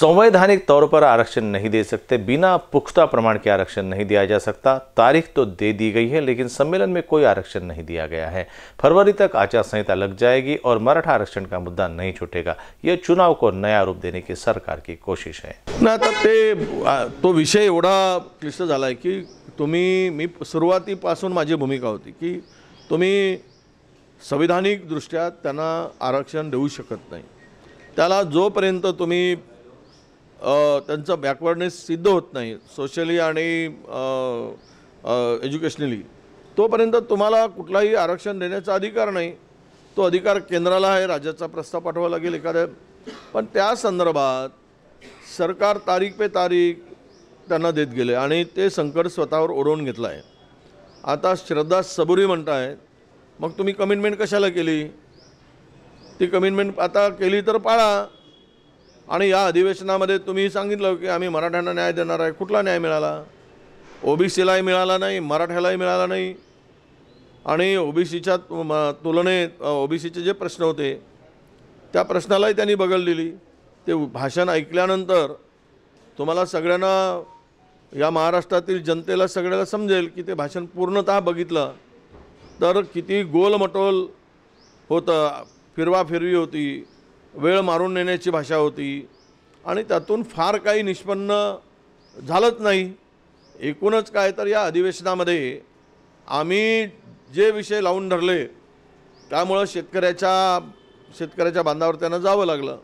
संवैधानिक तौर पर आरक्षण नहीं दे सकते बिना पुख्ता प्रमाण के आरक्षण नहीं दिया जा सकता तारीख तो दे दी गई है लेकिन सम्मेलन में कोई आरक्षण नहीं दिया गया है फरवरी तक आचार संहिता लग जाएगी और मराठा आरक्षण का मुद्दा नहीं छूटेगा यह चुनाव को नया रूप देने की सरकार की कोशिश है ना ते तो विषय एवडा क्लिष्ट है कि तुम्हें मी सुरुवातीपासून माझी भूमिका होती कि तुम्हें संविधानिक दृष्टि आरक्षण देऊ शकत नहीं जोपर्यंत तुम्हें त्यांचं बॅकवर्डनेस सिद्ध होत नाही सोशली आणि एज्युकेशनली तोपर्यंत तुम्हाला कुठलाही आरक्षण देण्याचा अधिकार नाही तो अधिकार केंद्राला आहे राज्याचा प्रस्ताव पाठवावा लागेल एखाद्या पण त्या संदर्भात सरकार तारीख पे तारीख त्यांना देत गेले आणि ते संकट स्वतःवर ओढवून घेतलं आहे आता श्रद्धा सबुरी म्हणत आहेत मग तुम्ही कमिटमेंट कशाला केली ती कमिटमेंट आता केली तर पाळा आणि या अधिवेशनामध्ये तुम्ही सांगितलं की आम्ही मराठ्यांना न्याय देणार आहे कुठला न्याय मिळाला ओबीसीलाही मिळाला नाही मराठ्यालाही मिळाला नाही आणि ओबीसीच्या तुलनेत ओबीसीचे जे प्रश्न होते त्या प्रश्नालाही त्यांनी बगल दिली ते भाषण ऐकल्यानंतर तुम्हाला सगळ्यांना या महाराष्ट्रातील जनतेला सगळ्याला समजेल की ते भाषण पूर्णतः बघितलं तर किती गोलमटोल होतं फिरवाफिरवी होती वेळ मारून नेण्याची भाषा होती आणि त्यातून फार काही निष्पन्न झालंच नाही एकूणच काय तर या अधिवेशनामध्ये आम्ही जे विषय लावून धरले त्यामुळं शेतकऱ्याच्या शेतकऱ्याच्या बांधावर त्यांना जावं लागलं